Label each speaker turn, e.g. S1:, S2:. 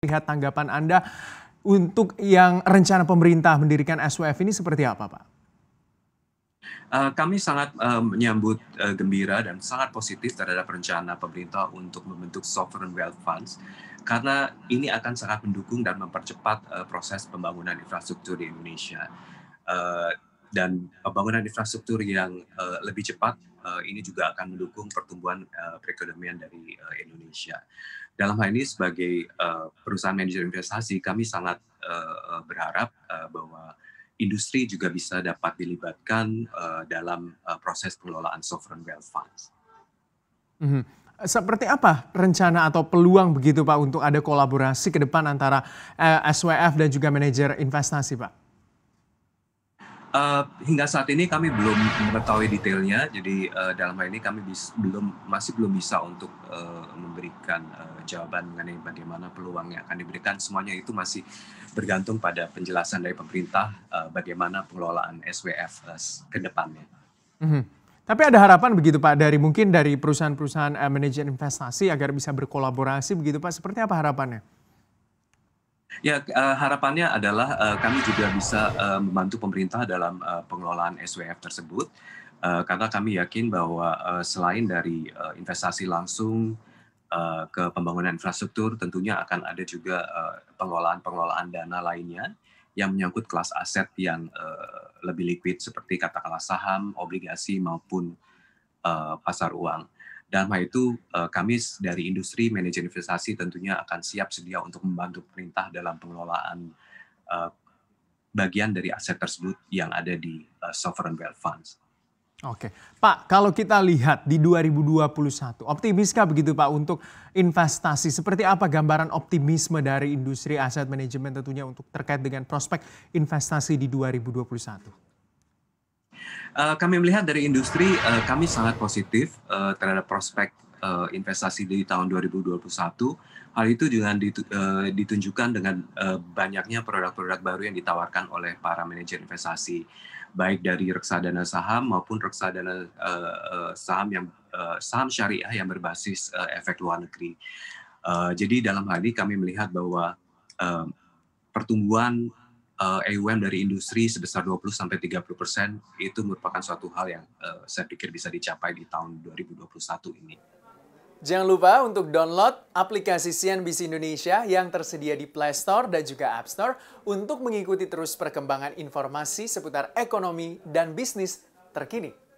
S1: lihat tanggapan Anda untuk yang rencana pemerintah mendirikan SWF ini seperti apa, Pak?
S2: Eh, kami sangat eh, menyambut eh, gembira dan sangat positif terhadap rencana pemerintah untuk membentuk sovereign wealth funds karena ini akan sangat mendukung dan mempercepat proses pembangunan infrastruktur di Indonesia. dan pembangunan infrastruktur yang lebih cepat ini juga akan mendukung pertumbuhan perekonomian dari Indonesia dalam hal ini sebagai uh, perusahaan manajer investasi kami sangat uh, berharap uh, bahwa industri juga bisa dapat dilibatkan uh, dalam uh, proses pengelolaan sovereign wealth funds.
S1: Mm -hmm. Seperti apa rencana atau peluang begitu Pak untuk ada kolaborasi ke depan antara uh, SWF dan juga manajer investasi Pak?
S2: Uh, hingga saat ini kami belum mengetahui detailnya, jadi uh, dalam hal ini kami bis, belum masih belum bisa untuk uh, memberikan uh, jawaban mengenai bagaimana peluang yang akan diberikan. Semuanya itu masih bergantung pada penjelasan dari pemerintah uh, bagaimana pengelolaan SWF uh, ke depannya.
S1: Mm-hmm. Tapi ada harapan begitu Pak dari mungkin dari perusahaan-perusahaan uh, manajer investasi agar bisa berkolaborasi begitu Pak. Seperti apa harapannya?
S2: Ya, uh, harapannya adalah uh, kami juga bisa uh, membantu pemerintah dalam uh, pengelolaan SWF tersebut, uh, karena kami yakin bahwa uh, selain dari uh, investasi langsung uh, ke pembangunan infrastruktur, tentunya akan ada juga pengelolaan pengelolaan-pengelolaan dana lainnya yang menyangkut kelas aset yang uh, lebih liquid seperti katakanlah saham, obligasi maupun uh, pasar uang. Dalam hal itu, eh, kami dari industri manajer investasi tentunya akan siap sedia untuk membantu pemerintah dalam pengelolaan eh, bagian dari aset tersebut yang ada di eh, sovereign wealth funds.
S1: Oke, Pak, kalau kita lihat di 2021, optimiskah begitu Pak untuk investasi? Seperti apa gambaran optimisme dari industri aset manajemen tentunya untuk terkait dengan prospek investasi di 2021?
S2: Eh, kami melihat dari industri uh, kami sangat positif uh, terhadap prospek uh, investasi di tahun 2021. Hal itu juga ditunjukkan dengan banyaknya produk-produk baru yang ditawarkan oleh para manajer investasi baik dari reksadana saham maupun reksadana uh, saham yang saham syariah yang berbasis efek luar negeri. jadi dalam hal ini kami melihat bahwa pertumbuhan Eh, AUM dari industri sebesar 20 sampai 30% itu merupakan suatu hal yang eh, saya pikir bisa dicapai di tahun 2021
S1: ini. Jangan lupa untuk download aplikasi CNBC Indonesia yang tersedia di Play Store dan juga App Store untuk mengikuti terus perkembangan informasi seputar ekonomi dan bisnis terkini.